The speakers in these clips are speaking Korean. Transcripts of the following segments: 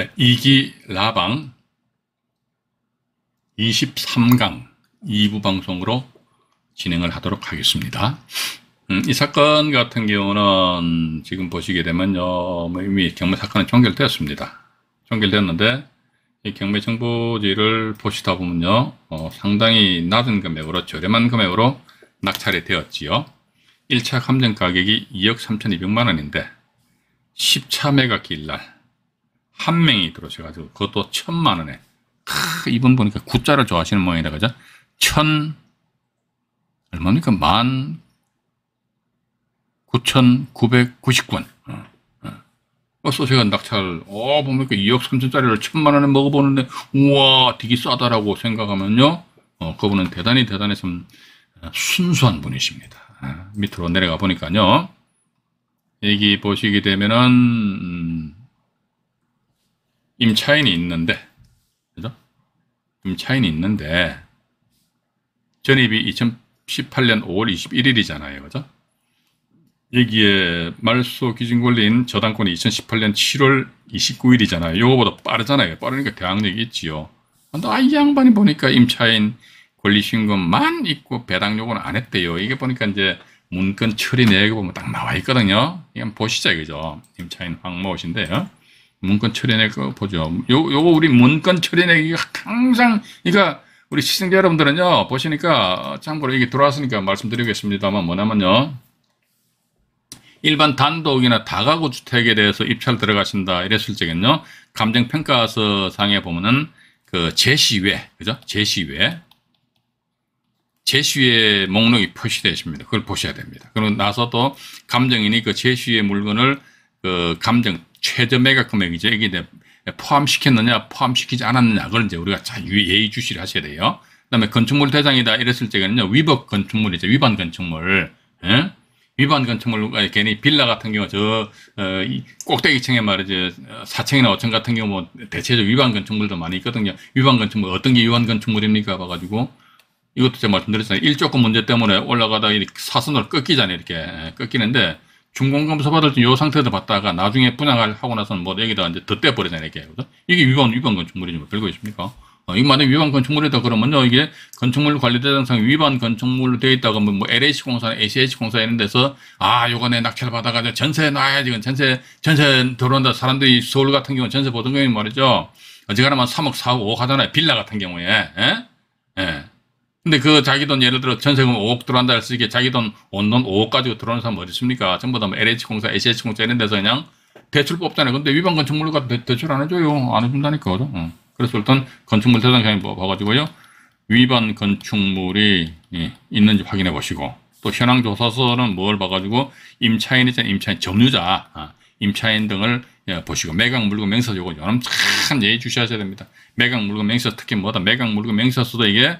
네, 이기 라방 23강 2부 방송으로 진행을 하도록 하겠습니다. 음, 이 사건 같은 경우는 지금 보시게 되면요, 어, 뭐 이미 경매 사건은 종결되었습니다. 종결됐는데, 이 경매 정보지를 보시다 보면요, 어, 상당히 낮은 금액으로 저렴한 금액으로 낙찰이 되었지요. 1차 감정 가격이 2억 3,200만 원인데, 10차 매각 길날, 한 명이 들어오셔가지고 그것도 천만 원에 크, 이분 보니까 구자를 좋아하시는 모양이다 그죠? 천 얼마입니까? 만 9,999원. 어, 어. 어 소가 낙찰, 어, 뭡니까? 2억 3천짜리를 천만 원에 먹어보는데, 우와, 되게 싸다라고 생각하면요. 어, 그분은 대단히 대단히 좀 어, 순수한 분이십니다. 어, 밑으로 내려가 보니까요. 여기 보시게 되면은, 음, 임차인이 있는데, 그죠? 임차인이 있는데, 전입이 2018년 5월 21일이잖아요. 그죠? 여기에 말소 기준 권리인 저당권이 2018년 7월 29일이잖아요. 요거보다 빠르잖아요. 빠르니까 대항력이 있지요. 근데 아, 이 양반이 보니까 임차인 권리신고만 있고 배당 요구는 안 했대요. 이게 보니까 이제 문건 처리 내역에 보면 딱 나와 있거든요. 이건 보시죠. 그죠? 임차인 황모신데요. 어? 문건 처리내기 보죠. 요, 요거 우리 문건 처리내기가 항상, 그러니까 우리 시청자 여러분들은요, 보시니까 참고로 이게 들어왔으니까 말씀드리겠습니다만 뭐냐면요. 일반 단독이나 다가구 주택에 대해서 입찰 들어가신다 이랬을 적에는요, 감정평가서 상에 보면은 그 제시외, 그죠? 제시외. 제시의 목록이 표시되어 있습니다. 그걸 보셔야 됩니다. 그리고 나서 또 감정인이 그 제시의 물건을 그 감정 최저 매각 금액이죠. 이게 이제 포함시켰느냐, 포함시키지 않았느냐, 그걸 이제 우리가 잘 예의주시를 하셔야 돼요. 그 다음에 건축물 대상이다 이랬을 때는요, 위법 건축물이죠. 위반 건축물. 예? 위반 건축물, 그러니까 괜히 빌라 같은 경우, 저, 어, 꼭대기층에 말이죠. 4층이나 5층 같은 경우, 뭐, 대체적 위반 건축물도 많이 있거든요. 위반 건축물, 어떤 게 위반 건축물입니까? 봐가지고. 이것도 제가 말씀드렸잖아요. 일조금 문제 때문에 올라가다 사선으로 꺾이잖아요. 이렇게 예, 꺾이는데 중공감 받을 때 이상태도 봤다가 나중에 분양을 하고 나서는 뭐 여기다 이제 덧대 버리잖아요 이게 이게 위반 위반 건축물이지 뭐 별거 있습니까? 어, 이거 만약 위반 건축물이다 그러면요 이게 건축물 관리 대상상 위반 건축물로 되어 있다 그러면 뭐 LH 공사나 ACH 공사 이런 데서 아 요번에 낙찰 받아가지고 전세 나야지 이 전세 전세 들어온다 사람들이 서울 같은 경우 전세 보던 경우 말이죠 어지간하면 3억 4억 5억 하잖아요 빌라 같은 경우에 예? 예. 근데 그 자기 돈 예를 들어 전세금 5억 들어간다 할 수 있게 자기 돈 온 돈 5억 가지고 들어오는 사람 어디 있습니까? 전부 다뭐 LH공사, SH공사 이런 데서 그냥 대출 뽑잖아요. 근데 위반 건축물로 가도 대, 출안 해줘요. 안 해준다니까. 그죠? 응. 그래서 일단 건축물 대상장이 뭐 봐가지고요. 위반 건축물이 예, 있는지 확인해 보시고 또 현황 조사서는 뭘 봐가지고 임차인 이잖 임차인 점유자, 아, 임차인 등을 예, 보시고 매각 물건 맹세 요거 요놈 참 예의 주셔야 됩니다. 매각 물건 맹세 특히 뭐다 매각 물건 맹세서도 이게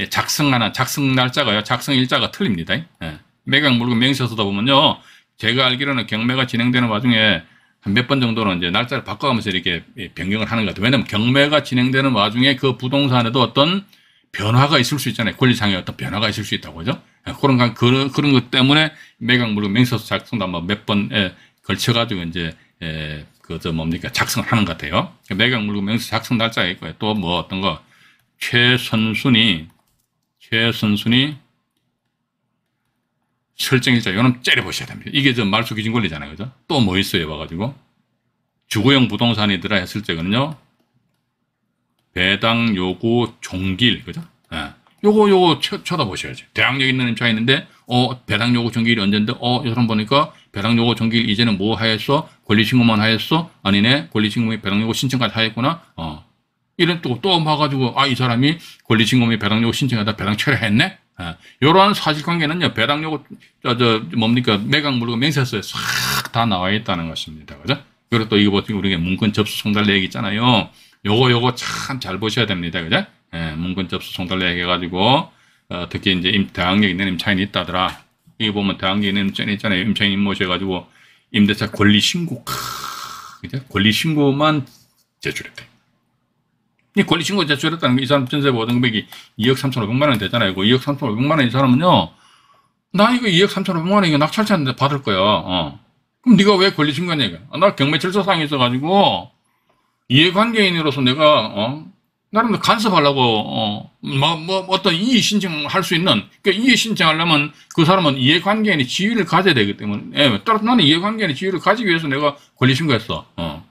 예, 작성하는 작성 날짜가요. 작성 일자가 틀립니다. 예. 매각 물건 명시 서다 보면요. 제가 알기로는 경매가 진행되는 와중에 몇번 정도는 이제 날짜를 바꿔가면서 이렇게 예, 변경을 하는 것 같아요. 왜냐하면 경매가 진행되는 와중에 그 부동산에도 어떤 변화가 있을 수 있잖아요. 권리상의 어떤 변화가 있을 수 있다고 그죠? 그런, 그런, 그런 것 때문에 매각 물건 명세서 작성도 아마 몇 번에 걸쳐가지고 이제, 에, 그, 저 뭡니까, 작성을 하는 것 같아요. 매각 물건 명세서 작성 날짜가 있고요. 또뭐 어떤 거, 최선순위 최선순위 설정해자 이거는 째려보셔야 됩니다. 이게 저 말수 기준 권리잖아요. 그죠? 또 뭐 있어요? 봐가지고. 주거용 부동산이더라 했을 때는요. 배당 요구 종길. 그죠? 예. 요거, 요거 쳐, 쳐다보셔야죠. 대항력 있는 임차가 있는데, 어, 배당 요구 종길이 언젠데, 어, 요 사람 보니까 배당 요구 종길 이제는 뭐 하였어? 권리신고만 하였어? 아니네. 권리신고에 배당 요구 신청까지 하였구나. 어, 이런 또, 또 봐가지고, 아, 이 사람이 권리신고에 배당요구 신청하다 배당 철회했네? 예. 이러한 사실관계는요, 배당료, 저, 저, 뭡니까, 매각물과 맹세서에 싹 다 나와 있다는 것입니다. 그죠? 그리고 또 이거 보통 우리가 문건 접수 송달 내역 있잖아요. 요거, 요거 참 잘 보셔야 됩니다. 그죠? 예, 문건 접수 송달 내역 해가지고, 어, 특히 이제 대항력 있는 임차인이 있다더라. 이거 보면 대항력 있는 임차인 있잖아요. 임차인 모셔가지고 임대차 권리 신고, 크, 그죠? 권리 신고만 제출했대. 이 권리신고 제출했다는 게 이 사람 전세 보증금액이 2억 3,500만 원 되잖아요. 그 2억 3,500만 원 이 사람은요. 나 이거 2억 3,500만 원 이거 낙찰자인데 받을 거야. 어. 그럼 네가 왜 권리신고했냐 이거. 아, 나 경매 절차상에 있어가지고 이해관계인으로서 내가 어? 나름 간섭하려고 어, 뭐, 뭐 어떤 이의 신청할 수 있는 그러니까 이의 신청하려면 그 사람은 이해관계인의 지위를 가져야 되기 때문에 예, 따라서 나는 이해관계인의 지위를 가지기 위해서 내가 권리신고했어. 어.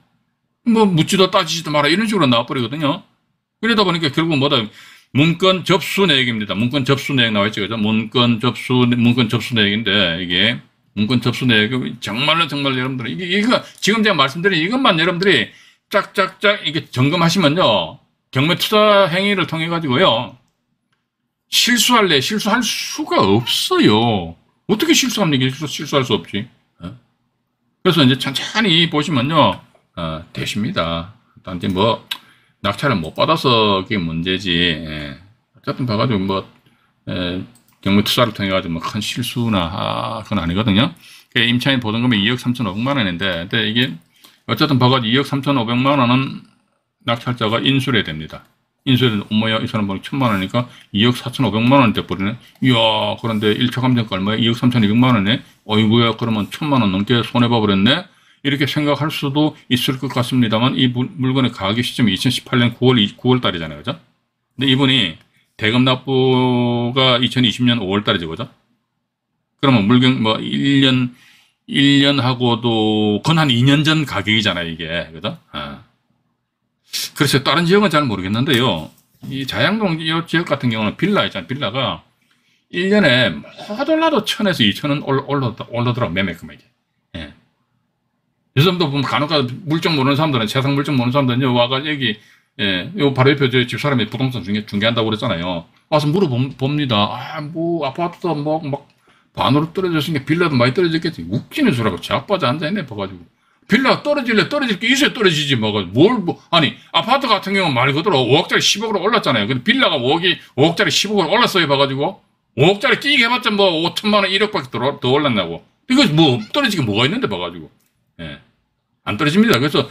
뭐 묻지도 따지지도 마라 이런 식으로 나와버리거든요. 그러다 보니까 결국 뭐다 문건 접수 내역입니다. 문건 접수 내역 나와 있죠. 그죠? 문건 접수 문건 접수 내역인데 이게 문건 접수 내역이 정말로 정말 여러분들이 게 이거 지금 제가 말씀드린 이것만 여러분들이 짝짝짝 이게 점검하시면요. 경매 투자 행위를 통해 가지고요. 실수할래 실수할 수가 없어요. 어떻게 실수합니까? 실 실수할 수 없지. 어? 그래서 이제 천천히 보시면요. 어, 되십니다. 단지 뭐 낙찰을 못 받아서 그게 문제지. 예. 어쨌든 봐가지고 뭐 예, 경매 투자를 통해 가지고 뭐큰 실수나 아, 그건 아니거든요. 임차인 보증금이 2억 3,500만 원인데, 근데 이게 어쨌든 봐가지고 2억 3,500만 원은 낙찰자가 인수해야 를 됩니다. 인수해는 엄마야 이 사람 보니 천만 원이니까 2억 4,500만 원이 돼버리네. 이야 그런데 1차 감정가 얼마야? 2억 3,200만 원이네 어이구야 그러면 1 천만 원 넘게 손해봐버렸네. 이렇게 생각할 수도 있을 것 같습니다만 이 물건의 가격 시점이 2018년 9월 9월 달이잖아요. 그죠? 근데 이분이 대금 납부가 2020년 5월 달이죠. 그죠? 그러면 물건 뭐 1년 1년하고도 건한 2년 전 가격이잖아요, 이게. 그죠? 아. 그래서 다른 지역은 잘 모르겠는데요. 이 자양동 지역 같은 경우는 빌라 있잖아요. 빌라가 1년에 뭐하더라도 1000에서 2000은 올라오더라고, 매매금액이. 요즘도 보면 간혹가다 물정 모르는 사람들은 세상 물정 모르는 사람들은 와가지고 여기 예, 요 바로 옆에 저 집사람이 부동산 중개, 중개한다고 그랬잖아요. 와서 물어봅니다. 아, 뭐, 아파트도 막, 뭐, 막, 반으로 떨어졌으니까 빌라도 많이 떨어졌겠지. 웃기는 소리하고 자빠져 앉아있네, 봐가지고. 빌라가 떨어질래, 떨어질 게 있어야 떨어지지, 뭐. 가 뭘, 뭐. 아니, 아파트 같은 경우는 말 그대로 5억짜리 10억으로 올랐잖아요. 근데 빌라가 5억이, 5억짜리 10억으로 올랐어요, 봐가지고. 5억짜리 끼게 해봤자 뭐, 5천만원, 1억밖에 더 올랐냐고. 이거 뭐, 떨어지게 뭐가 있는데, 봐가지고. 예. 안 떨어집니다. 그래서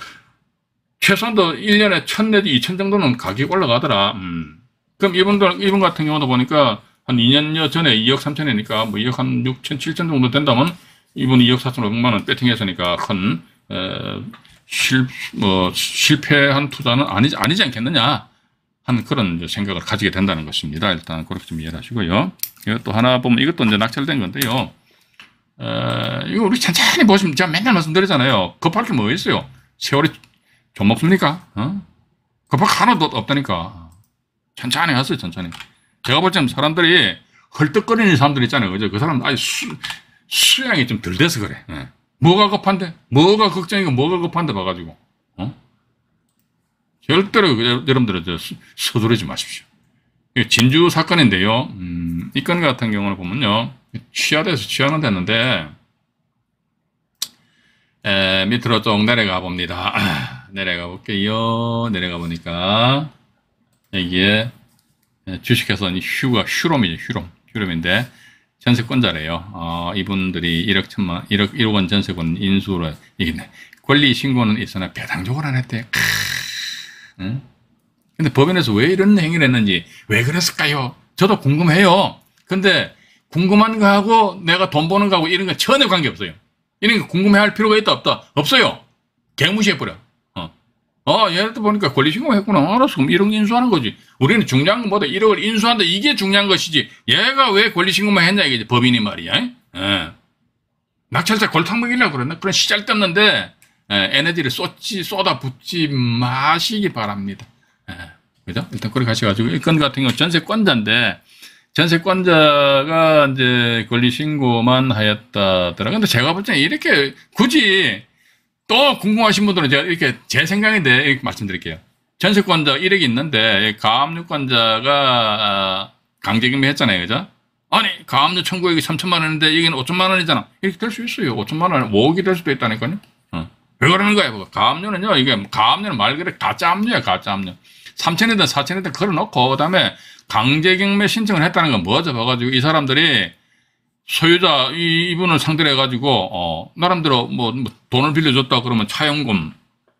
최소한도 1년에 천 내지 이천 정도는 가격이 올라가더라. 음. 그럼 이분들, 이분 같은 경우도 보니까 한 2년여 전에 2억 3천이니까 뭐 2억 한 6천, 7천 정도 된다면 이분 2억 4천 5백만 원 배팅했으니까 큰, 에, 실, 뭐, 실패한 투자는 아니지, 아니지 않겠느냐. 하는 그런 생각을 가지게 된다는 것입니다. 일단 그렇게 좀 이해를 하시고요. 또 하나 보면 이것도 이제 낙찰된 건데요. 어, 이거 우리 천천히 보시면 제가 맨날 말씀드리잖아요. 급할 게 뭐 있어요? 세월이 좀 없습니까? 어? 급할 하나도 없다니까. 천천히 하세요, 천천히. 제가 볼 때는 사람들이 헐떡거리는 사람들 있잖아요. 그죠? 그 사람 아예 수, 수양이 좀 덜 돼서 그래. 네. 뭐가 급한데? 뭐가 걱정이고 뭐가 급한데 봐가지고. 어? 절대로 그 여러분들 서두르지 마십시오. 진주 사건인데요. 음, 이건 같은 경우를 보면요. 취하돼서 취하는 됐는데 에, 밑으로 쭉 내려가 봅니다. 내려가 볼게요. 내려가 보니까 여기에 주식회사는 휴가 휴롬이죠. 휴롬 휴롬인데 전세권자래요. 어, 이분들이 1억 천만 1억 1억 원 전세권 인수로 이겼네. 권리 신고는 있으나 배당적으로 안 했대. 크. 응? 근데 법원에서 왜 이런 행위를 했는지 왜 그랬을까요? 저도 궁금해요. 근데 궁금한 거하고 내가 돈 버는 거하고 이런 건 전혀 관계없어요. 이런 거 궁금해할 필요가 있다 없다 없어요. 개무시해버려. 어, 얘네들 어, 보니까 권리신고 했구나. 알았어. 그럼 1억 인수하는 거지. 우리는 중요한 건 뭐다. 1억을 인수한다. 이게 중요한 것이지. 얘가 왜 권리신고만 했냐 이게 법인이 말이야. 예. 낙찰자 골탕 먹이려고 그러네. 그런 시절 떴는데 에너지를 예, 쏟지 쏟아 붓지 마시기 바랍니다. 예. 그죠? 일단 그래 가셔가지고 일건 같은 경우 전세권자인데 전세권자가 이제 권리 신고만 하였다더라. 근데 제가 볼 때는 이렇게 굳이 또 궁금하신 분들은 제가 이렇게 제 생각인데 이렇게 말씀드릴게요. 전세권자 1억이 있는데 가압류권자가 아, 강제금이 했잖아요. 그죠? 아니 가압류 청구액이 3천만 원인데 이게 5천만 원이잖아. 이렇게 될 수 있어요. 5천만 원, 5억이 될 수도 있다니까요. 어. 왜 그러는 거야? 그 가압류는요. 이게 가압류는 말 그대로 가짜 압류야. 가짜 압류. 3천이든 4천이든 걸어놓고 그다음에 강제경매 신청을 했다는 건 뭐죠? 봐가지고 이 사람들이 소유자 이, 분을 상대로 해가지고 어, 나름대로 뭐, 뭐 돈을 빌려줬다 그러면 차용금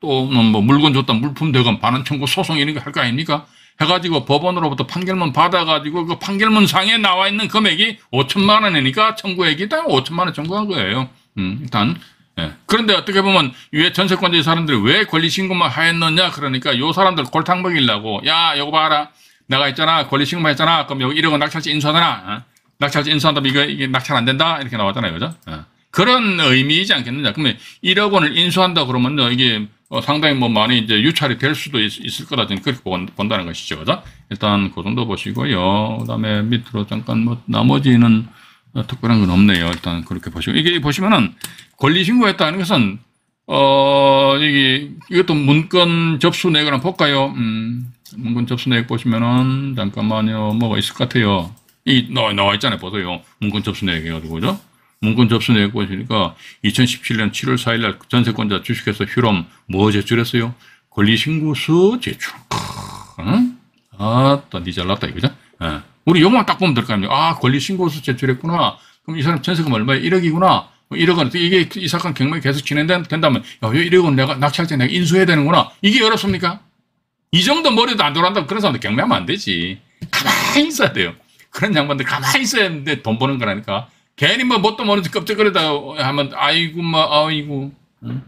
또는 뭐 물건 줬다 물품 대금 반환 청구 소송 이런 거 할 거 아닙니까? 해가지고 법원으로부터 판결문 받아가지고 그 판결문 상에 나와 있는 금액이 5천만 원이니까 청구액이 딱 5천만 원 청구한 거예요. 음, 일단 예. 그런데 어떻게 보면 왜 전세권자 이 사람들이 왜 권리 신고만 하였느냐 그러니까 요 사람들 골탕 먹이려고 야 이거 봐라 내가 있잖아. 권리 신고했잖아. 만 그럼 여기 1억은 낙찰지 인수하잖아. 어? 낙찰지 인수한다면 이거, 이게 낙찰 안 된다? 이렇게 나왔잖아요. 그죠? 어. 그런 의미이지 않겠느냐. 그러면 1억 원을 인수한다 그러면 이게 어, 상당히 뭐 많이 이제 유찰이 될 수도 있, 을 거다. 저는 그렇게 본다는 것이죠. 그죠? 일단 그 정도 보시고요. 그 다음에 밑으로 잠깐 뭐 나머지는 어, 특별한 건 없네요. 일단 그렇게 보시고. 이게 보시면은 권리 신고했다는 것은 어, 이게, 이것도 문건 접수 내거나 볼까요? 음. 문번 접수내역 보시면은 잠깐만요 뭐가 있을 것 같아요 이 나와, 나와 있잖아요 보세요 문건 접수내역 해가지고 그죠 문건 접수내역 보시니까 2017년 7월 4일날 전세권자 주식회사 휴롬 뭐 제출했어요 권리신고서 제출 응? 아따 니 잘났다 이거죠 예. 우리 요만 딱 보면 될 거 아닙니까 아 권리신고서 제출했구나 그럼 이 사람 전세금 얼마야 1억이구나 1억 뭐 은 이게 이 사건 경매 계속 진행된다면, 야, 1억 은 내가, 낙찰자 내가 인수해야 되는구나. 이게 어렵습니까? 이 정도 머리도 안 돌아간다고 그런 사람들 경매하면 안 되지. 가만히 있어야 돼요. 그런 양반들 가만히 있어야 하는데 돈 버는 거라니까. 괜히 뭐 뭣도 모르지 껍적거리다 하면 아이고 뭐 아이고 응?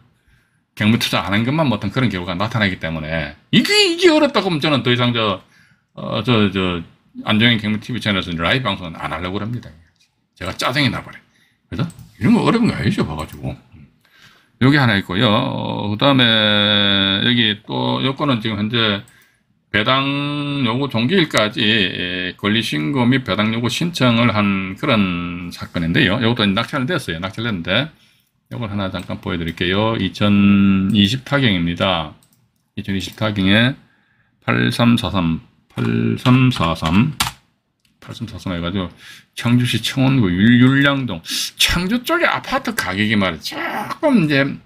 경매 투자 안 한 것만 못한 뭐 그런 결과가 나타나기 때문에 이게 이게 어렵다고 하면 저는 더 이상 저어저 저, 어, 안정현 경매 TV 채널에서 라이브 방송은 안 하려고 합니다. 제가 짜증이 나버려. 그래서 이런 거 어려운 거 아니죠 봐가지고. 여기 하나 있고요. 어, 그 다음에 여기 또 요건은 지금 현재 배당 요구 종기일까지 예, 권리 신고 및 배당 요구 신청을 한 그런 사건인데요. 이것도 낙찰은 됐어요. 낙찰됐는데 이걸 하나 잠깐 보여드릴게요. 2020 타경입니다. 2020 타경에 8343 8343 8층 사선해가지고 창주시 청원구 율량동 창주쪽에 아파트 가격이 말이야 조금 이제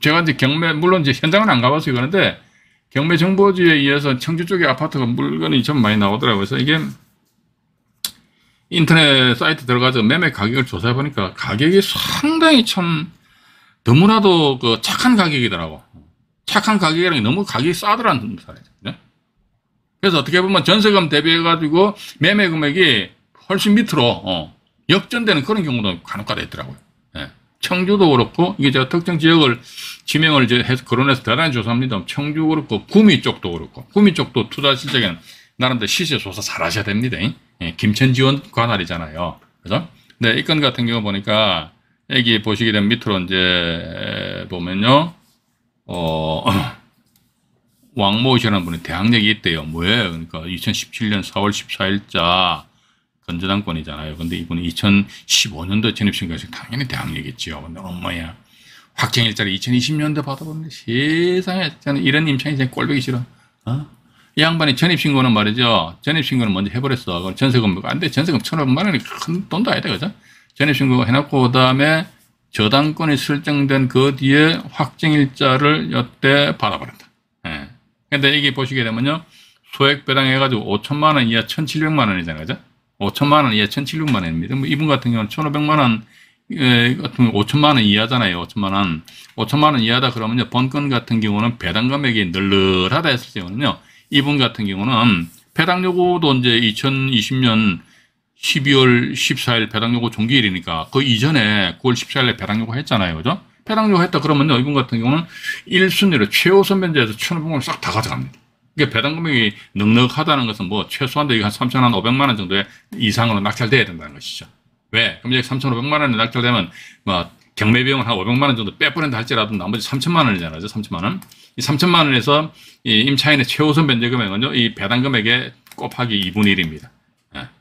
제가 이제 경매 물론 이제 현장은 안 가봐서 이거는데 경매 정보지에 의해서 청주 쪽의 아파트가 물건이 좀 많이 나오더라고요. 그래서 이게 인터넷 사이트 들어가서 매매 가격을 조사해 보니까 가격이 상당히 참 너무나도 그 착한 가격이더라고. 착한 가격이라는 게 너무 가격이 싸더라는 소리죠. 그래서 어떻게 보면 전세금 대비해가지고 매매 금액이 훨씬 밑으로 어, 역전되는 그런 경우도 간혹가다 있더라고요. 예. 청주도 그렇고 이게 제가 특정 지역을 지명을 이제 해서 거론해서 대단히 조사합니다. 청주 그렇고 구미 쪽도 그렇고 구미 쪽도 투자 실적에는 나름대로 시세 조사 잘하셔야 됩니다. 예. 김천지원 관할이잖아요. 그죠? 네, 이건 같은 경우 보니까 여기 보시게 되면 밑으로 이제 보면요. 어, 왕모 씨라는 분이 대항력이 있대요. 뭐예요? 그러니까 2017년 4월 14일자 건전한권이잖아요. 근데 이분이 2015년도 전입신고에서 당연히 대항력이겠지 근데 엄마야. 확정일자리 2020년도 받아보는데 세상에 저는 이런 임창이 진 꼴보기 싫어. 어? 이 양반이 전입신고는 말이죠. 전입신고는 먼저 해버렸어. 전세금, 안 돼. 전세금 천오백만 원이 큰 돈도 아니다. 그죠? 전입신고 해놓고, 그 다음에 저당권이 설정된 그 뒤에 확정일자를 여태 받아버린다. 근데 여기 보시게 되면요. 소액 배당해가지고 5천만 원 이하 1,700만 원이잖아요. 그죠? 5천만 원 이하 1,700만 원입니다. 뭐 이분 같은 경우는 1,500만 원 예, 같은 5천만 원 이하잖아요. 5천만 원. 5천만 원 이하다 그러면요. 본건 같은 경우는 배당 금액이 널널하다 했을 때는요. 이분 같은 경우는 배당 요구도 이제 2020년 12월 14일 배당 요구 종기일이니까 그 이전에 9월 14일에 배당 요구 했잖아요. 그죠? 배당료 했다 그러면요, 이분 같은 경우는 1순위로 최우선 변제에서 1,500원을 싹 다 가져갑니다. 이게 그러니까 배당 금액이 넉넉하다는 것은 뭐 최소한도 한 3,500만 원 정도의 이상으로 낙찰돼야 된다는 것이죠. 왜? 그럼 이제 3,500만 원이 낙찰되면 뭐 경매 비용을 한 500만 원 정도 빼버린다 할지라도 나머지 3천만 원이잖아요. 3천만 원. 이 3천만 원에서 이 임차인의 최우선 변제 금액은요. 이 배당 금액에 곱하기 2분의 1입니다.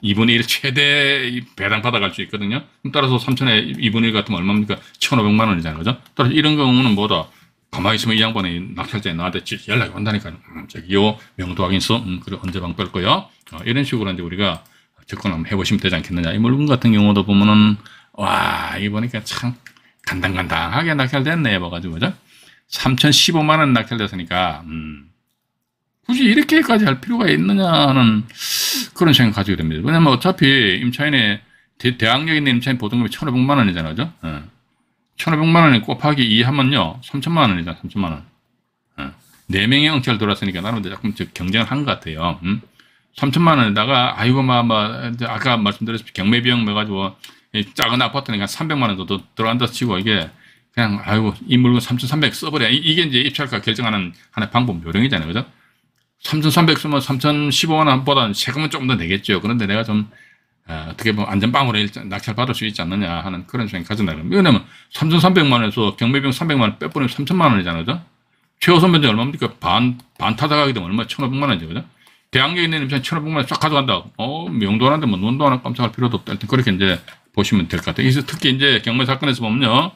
2분의 예. 1 최대 배당 받아갈 수 있거든요. 따라서 3천에 2분의 1 같으면 얼마입니까? 1,500만 원이잖아요. 그죠? 따라서 이런 경우는 뭐다? 가만히 있으면 이 양반이 낙찰자에 나한테 연락이 온다니까요. 음, 저기요, 명도 확인서, 음, 그래, 언제 방뺄 거요? 어, 이런 식으로 이제 우리가 접근 한번 해보시면 되지 않겠느냐. 이 물건 같은 경우도 보면은, 와, 이 보니까 참 간당간당하게 낙찰됐네. 봐가지고, 그죠? 3,015만 원 낙찰됐으니까, 음. 굳이 이렇게까지 할 필요가 있느냐는 그런 생각 가지게 됩니다. 왜냐면 어차피 임차인의 대, 대항력 있는 임차인 보증금이 1,500만 원이잖아요. 그죠? 예. 1,500만 원이 곱하기 2 하면요. 3천만 원이잖아. 3천만 원. 예. 네 명의형치를 돌았으니까 나름대로 조금 경쟁을 한 것 같아요. 음? 3천만 원에다가 아이고 막, 막 아까 말씀드렸듯이 경매 비용 매가지고 작은 아파트니까 300만 원도 정 들어간다 치고 이게 그냥 아이고 이 물건 3,300 써버려. 이, 게 이제 입찰가 결정하는 하나의 방법 요령이잖아요. 그죠? 3,300 쓰면 3,015만 원보다는 세금은 조금 더 내겠죠. 그런데 내가 좀 어, 떻게 보면 안전빵으로 낙찰 받을 수 있지 않느냐 하는 그런 생각이 가진다. 왜냐면 3,300만 원에서 경매비용 300만 원 빼버리면 3,000만 원이잖아요. 최우선 면제 얼마입니까? 반, 반 타다가게 되면 얼마? 1,500만 원이죠. 그죠? 대항력에 있는 임차인 1,500만 원싹 가져간다. 어, 명도 안는데뭐 논도 하나 깜짝할 필요도 없다. 하여튼 그렇게 이제 보시면 될 것 같아요. 특히 이제 경매 사건에서 보면요.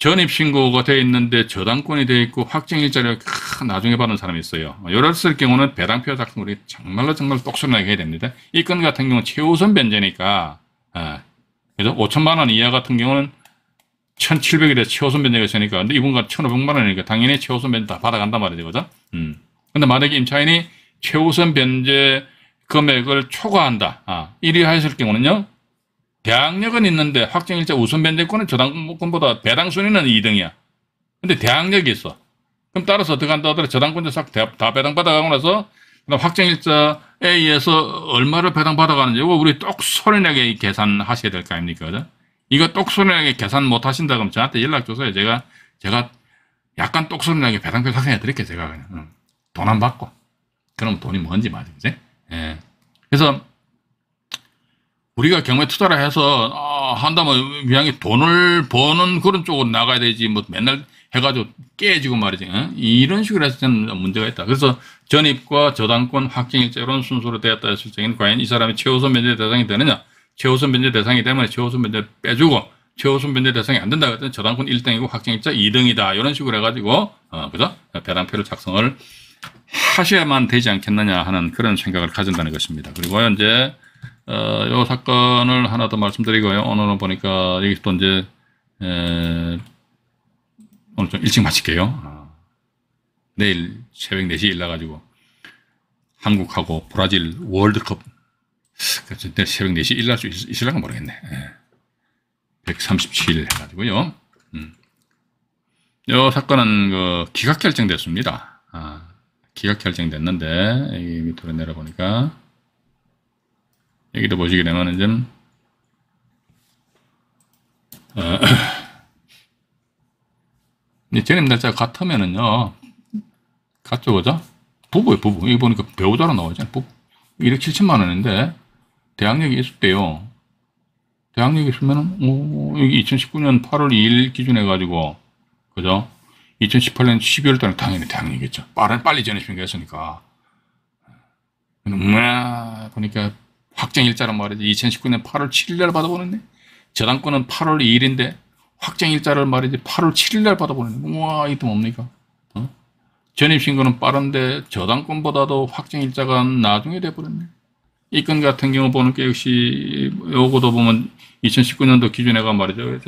전입신고가 되어 있는데 저당권이 되어 있고 확정일자를가 나중에 받은 사람이 있어요. 요럴쓸 뭐 경우는 배당표 작성이 정말로 정말 똑소리나게 해야 됩니다. 이 건 같은 경우는 최우선 변제니까 예. 그래서 5천만 원 이하 같은 경우는 1,700일에 최우선 변제가 있으니까 근데 이분 같 1,500만 원이니까 당연히 최우선 변제 다 받아간단 말이죠. 그죠? 음. 근데 만약에 임차인이 최우선 변제 금액을 초과한다. 아, 1위 하였을 경우는요. 대항력은 있는데 확정일자 우선 변제권은 저당권보다 배당 순위는 2등이야. 근데 대항력이 있어. 그럼 따라서 어떻게 다더라 저당권자 싹 다 배당받아가고 나서 확정일자에 의해서 얼마를 배당받아가는지 이거 우리 똑소리나게 계산하셔야 될 거 아닙니까? 그죠? 이거 똑소리나게 계산 못 하신다 그러면 저한테 연락 주세요. 제가 제가 약간 똑소리나게 배당표 확인해 드릴게요. 제가 그냥 돈 안 받고 그럼 돈이 뭔지 말이지. 예. 그래서 우리가 경매 투자를 해서 아, 한다면 미양이 돈을 버는 그런 쪽으로 나가야 되지 뭐 맨날 해가지고 깨지고 말이지 어? 이런 식으로 해서 저는 문제가 있다. 그래서 전입과 저당권 확정일자 이런 순서로 되었다 했을 때는 과연 이 사람이 최우선 면제 대상이 되느냐 최우선 면제 대상이 되면 최우선 면제 빼주고 최우선 면제 대상이 안 된다 그랬더니 저당권 1등이고 확정일자 2등이다 이런 식으로 해가지고 어, 그죠 배당표를 작성을 하셔야만 되지 않겠느냐 하는 그런 생각을 가진다는 것입니다. 그리고 현재 어, 요 사건을 하나 더 말씀드리고요. 오늘은 보니까 여기 또 이제 에, 오늘 좀 일찍 마칠게요. 아, 내일 새벽 4시 일나가지고 한국하고 브라질 월드컵 내일 그러니까 새벽 4시 일날 수 있, 있을랑 모르겠네. 예. 137 해가지고요. 음. 사건은 그 기각 결정됐습니다. 아, 기각 결정됐는데 여기 밑으로 내려보니까 여기도 보시게 되면은 좀 어, 전임들 자 같으면은요 같죠 그죠? 부부예 부부 여기 보니까 배우자로 나오잖아요 부부 1억 7천만 원인데 대항력이 있을 때요 대항력이 있으면은 오, 여기 2019년 8월 2일 기준해 가지고 그죠? 2018년 12월 달에 당연히 대항력이겠죠 빠른 빨리 전입신고했으니까 음, 아, 보니까 확정 일자란 말이죠. 2019년 8월 7일 날 받아보는데 저당권은 8월 2일인데 확정 일자를 말이지 8월 7일 날 받아보는데 우와 뭐, 이또 뭡니까? 어? 전입신고는 빠른데 저당권보다도 확정 일자가 나중에 돼버렸네. 이건 같은 경우 보는 게 역시 요거도 보면 2019년도 기준해가 말이죠.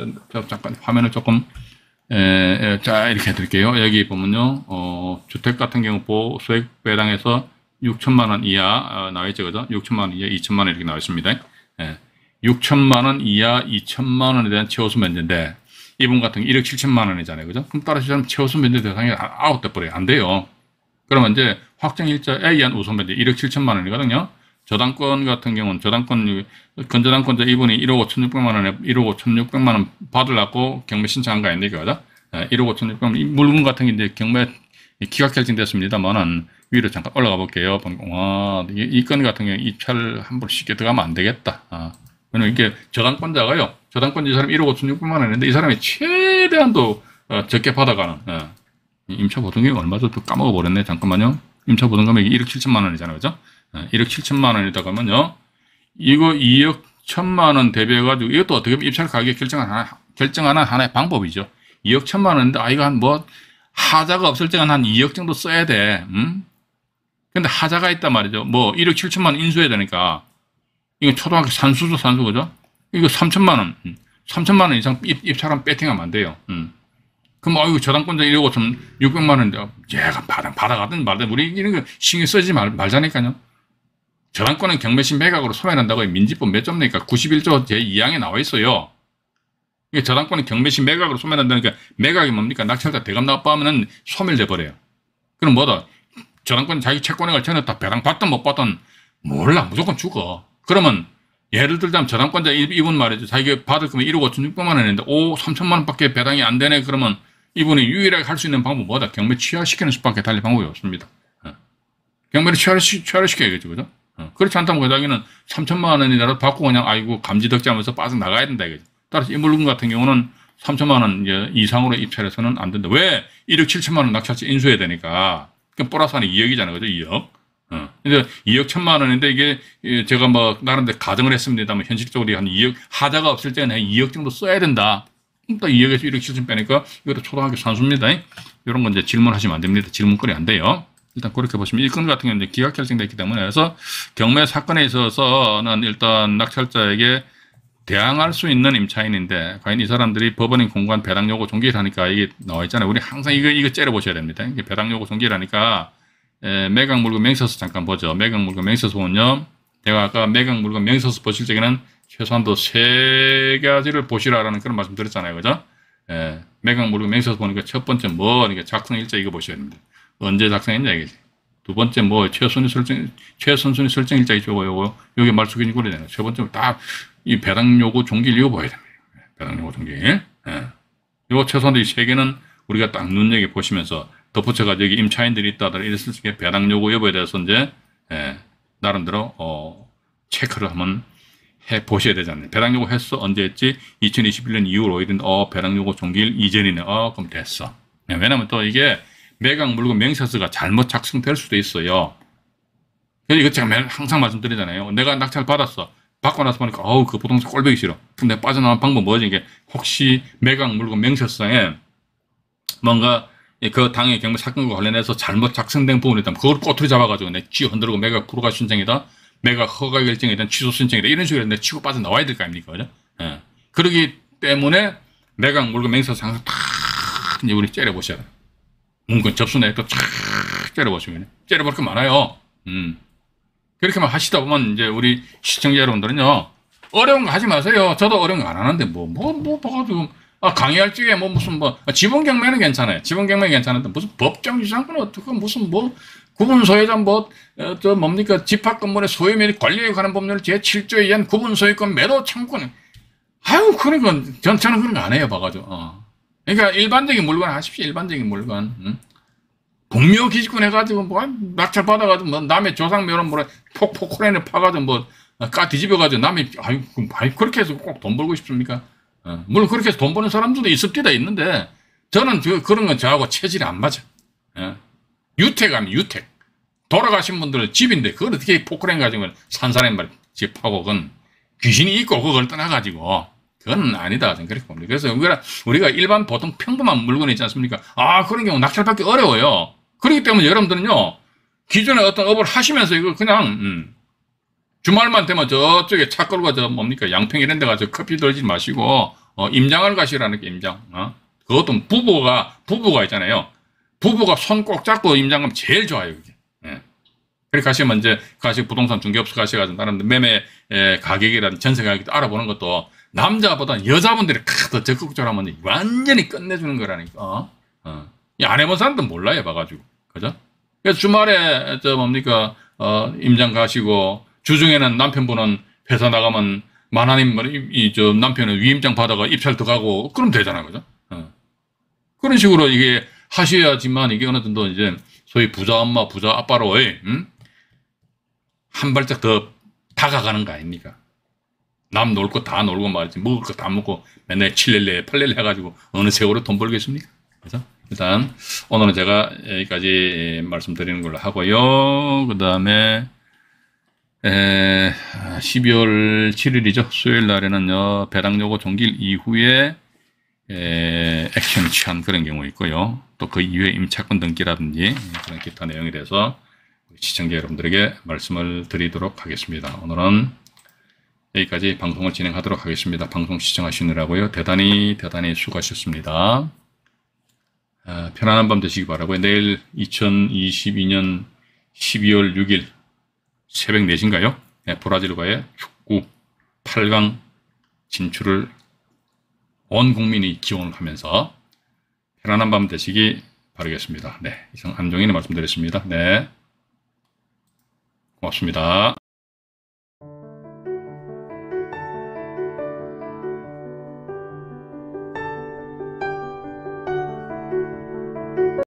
잠깐 화면을 조금 에, 에, 자 이렇게 해드릴게요. 여기 보면요. 어, 주택 같은 경우 보수액 배당에서 6천만 원 이하 어, 나와 있죠 그죠? 6천만 원 이하 2천만 원 이렇게 나와 있습니다. 예. 6천만 원 이하 2천만 원에 대한 최우수 면제인데 이분 같은 게 1억 7천만 원이잖아요. 그죠? 그럼 따라서 최우수 면제 대상이 아, 아웃돼 버려요. 안 돼요. 그러면 이제 확정 일자에 의한 우선 면제 1억 7천만 원이거든요. 저당권 같은 경우는 저당권 건저당권자 이분이 1억 5,600만 원에 1억 5,600만 원 받으려고 경매 신청한 거 아닙니까? 그죠? 1억 예, 5,600만 원 물건 같은 게 이제 경매 기각 결정됐습니다만은 위로 잠깐 올라가 볼게요. 와, 이, 이건 같은 경우에 입찰 함부로 쉽게 들어가면 안 되겠다. 아, 왜냐면 이게 저당권자가요. 저당권자 이 사람 1억 5천 6백만 원인데 이 사람이 최대한도 어, 적게 받아가는 어. 임차 보증금 얼마도 또 까먹어버렸네. 잠깐만요. 임차 보증금액이 1억 7천만 원이잖아요. 그죠? 어, 1억 7천만 원이다 그러면요. 이거 2억 천만 원 대비해가지고 이것도 어떻게 보면 입찰 가격 결정하는, 하나, 결정하는 하나의 방법이죠. 2억 천만 원인데 아 이거 한뭐 하자가 없을 때는 한 2억 정도 써야 돼. 음? 근데 하자가 있단 말이죠. 뭐 1억 7천만 원 인수해야 되니까 이거 초등학교 산수죠, 산수 그죠? 이거 3천만 원, 3천만 음. 원 이상 입, 입찰하면 배팅하면 안 돼요. 음. 그럼 아이고 저당권자 1억 5천 6 0 0만 원인데 얘가 받아 받아가든 말든 우리 이런 거 신경 쓰지 말, 말자니까요. 저당권은 경매심 매각으로 소멸한다고 민지법 몇 점입니까? 91조 제2항에 나와 있어요. 이게 저당권은 경매심 매각으로 소멸한다니까 매각이 뭡니까? 낙찰자 대감 납부하면 소멸돼 버려요. 그럼 뭐다? 저당권 자기 채권에걸쳐놨다 배당받든 못 받든 몰라 무조건 죽어. 그러면 예를 들자면 저당권자 이분 말이죠. 자기가 받을 거면 1억 5천 6백만 원는데오 3천만 원밖에 배당이 안 되네 그러면 이분이 유일하게 할 수 있는 방법은 뭐다? 경매 취하시키는 수밖에 달리 방법이 없습니다. 어. 경매를 취하를, 취하 시켜야겠죠. 그죠? 어. 그렇지 않다면 그 자기는 3천만 원이라도 받고 그냥 아이고 감지덕지하면서 빠져나가야 된다 이거죠. 따라서 인물금 같은 경우는 3천만 원 이상으로 입찰해서는 안 된다. 왜? 1억 7천만 원 낙찰세 인수해야 되니까. 그럼 플러스 하는 2억이잖아요. 그죠? 2억. 어. 근제 2억 천만 원인데 이게 제가 뭐 나름대로 가정을 했습니다만 뭐 현실적으로 한 2억 하자가 없을 때는 한 2억 정도 써야 된다. 또 2억에서 1억 7천 빼니까 이것도 초등학교 산수입니다. 이런 건 이제 질문하시면 안 됩니다. 질문거리 안 돼요. 일단 그렇게 보시면 이건 같은 경우는 기각 결정됐기 때문에 그래서 경매 사건에 있어서는 일단 낙찰자에게 대항할 수 있는 임차인인데 과연 이 사람들이 법원인 공고한 배당 요구 종결하니까 이게 나와 있잖아요. 우리 항상 이거 이거 째려 보셔야 됩니다. 이게 배당 요구 종결하니까 에, 예, 매각 물건 명세서 잠깐 보죠. 매각 물건 명세서는요. 내가 아까 매각 물건 명세서 보실 적에는 최소한도 세 가지를 보시라라는 그런 말씀 드렸잖아요. 그죠? 예, 매각 물건 명세서 보니까 첫 번째 뭐 그러니까 작성 일자 이거 보셔야 됩니다. 언제 작성했냐 이게지. 두 번째 뭐최선의 설정 최선순위 설정일자 있죠. 요거 여기 말소견이 고려되는 세 번째 뭐 다이 배당 요구 종길 이거 봐야 됩니다. 배당 요구 종길. 예. 요최소한 이세 개는 우리가 딱 눈여겨 보시면서 덧붙여가지고 여기 임차인들이 있다들 이랬을 때 배당 요구 여부에 대해서 이제 예, 나름대로 어, 체크를 한번 해 보셔야 되잖아요. 배당 요구 했어 언제 했지? 2021년 2월 5일인 어 배당 요구 종길 이전이네. 어 그럼 됐어. 예, 왜냐면 또 이게 매각 물건 명세서가 잘못 작성될 수도 있어요. 그래서 이거 제가 항상 말씀드리잖아요. 내가 낙찰 받았어. 받고 나서 보니까 어우 그 부동산 꼴보기 싫어. 근데 빠져나온 방법 뭐지? 이게 혹시 매각 물건 명세서에 뭔가 그 당의 경매 사건과 관련해서 잘못 작성된 부분이 있다면 그걸 꼬투리 잡아가지고 내쥐 흔들고 매각 불허가 신청이다. 매각 허가 결정에 대한 취소 신청이다. 이런 식으로 내 치고 빠져나와야 될 거 아닙니까? 그죠? 예. 그러기 때문에 매각 물건 명세서 항상 탁 이제 우리 째려보셔야 돼요. 문건 접수 내니까 쫙 째려보시면 째려볼 게 많아요. 음. 그렇게만 하시다 보면 이제 우리 시청자 여러분들은요 어려운 거 하지 마세요. 저도 어려운 거 안 하는데 뭐뭐뭐 뭐, 뭐, 뭐 가 지금 아, 강의할 적에 뭐 무슨 뭐 아, 지분 경매는 괜찮아요. 지분 경매 괜찮은데 무슨 법정 유산권 어떻게 무슨 뭐 구분 소유자 뭐저 어, 뭡니까 집합 건물의 소유 및 관리에 관한 법률 제 7조에 의한 구분 소유권 매도 청구권 아유 그런 그러니까 건전 저는 그런 거 안 해요 봐가지고. 어. 그러니까 일반적인 물건 하십시오. 일반적인 물건. 응? 분묘 기지꾼 해가지고 뭐 낙찰 받아가지고 뭐 남의 조상 묘는 뭐 폭폭 코렌에 파가지고 뭐까 뒤집어가지고 남의 아유, 그렇게 해서 꼭 돈 벌고 싶습니까? 어, 물론 그렇게 해서 돈 버는 사람들도 있습니다 있는데 저는 그, 그런 건 저하고 체질이 안 맞아. 어? 유택 아니 유택. 돌아가신 분들 집인데 그걸 어떻게 포크레인 가지고 산사람 집하고 그건 귀신이 있고 그걸 떠나가지고 그건 아니다. 저는 그렇게 봅니다. 그래서 우리가 일반 보통 평범한 물건이 있지 않습니까? 아, 그런 경우 낙찰받기 어려워요. 그렇기 때문에 여러분들은요, 기존에 어떤 업을 하시면서 이거 그냥, 음, 주말만 되면 저쪽에 차 끌고 가 뭡니까? 양평 이런 데 가서 커피 돌지 마시고, 어, 임장을 가시라는 게 임장. 어? 그것도 부부가, 부부가 있잖아요. 부부가 손 꼭 잡고 임장 가면 제일 좋아요, 그게. 예. 그렇게 하시면 이제 가시 부동산 중개업소 가셔가지고 나름대 매매 예, 가격이라든지 전세 가격도 알아보는 것도 남자보다 여자분들이 더 적극적으로 하면 완전히 끝내주는 거라니까. 어? 어. 안 해본 사람도 몰라요, 봐가지고. 그죠? 그래서 주말에, 저 뭡니까, 어, 임장 가시고, 주중에는 남편분은 회사 나가면 만화님, 이, 저 남편은 위임장 받아가 입찰 들가고 그럼 되잖아, 그죠? 어. 그런 식으로 이게 하셔야지만 이게 어느 정도 이제 소위 부자 엄마, 부자 아빠로의, 음? 한 발짝 더 다가가는 거 아닙니까? 남놀고다 놀고 말이지. 먹을 거 다 먹고 맨날 칠렐레, 팔렐레 해가지고 어느 세월에 돈 벌겠습니까? 그래서 일단 오늘은 제가 여기까지 예, 말씀드리는 걸로 하고요. 그 다음에 12월 7일이죠. 수요일 날에는요. 배당 요구 종길 이후에 에, 액션 취한 그런 경우 있고요. 또 그 이후에 임차권 등기라든지 그런 기타 내용에 대해서 시청자 여러분들에게 말씀을 드리도록 하겠습니다. 오늘은 여기까지 방송을 진행하도록 하겠습니다. 방송 시청하시느라고요. 대단히 대단히 수고하셨습니다. 아, 편안한 밤 되시기 바라고요. 내일 2022년 12월 6일 새벽 4시인가요? 네, 브라질과의 축구 8강 진출을 온 국민이 기원을 하면서 편안한 밤 되시기 바라겠습니다. 네, 이상 안종인의 말씀드렸습니다. 네, 고맙습니다.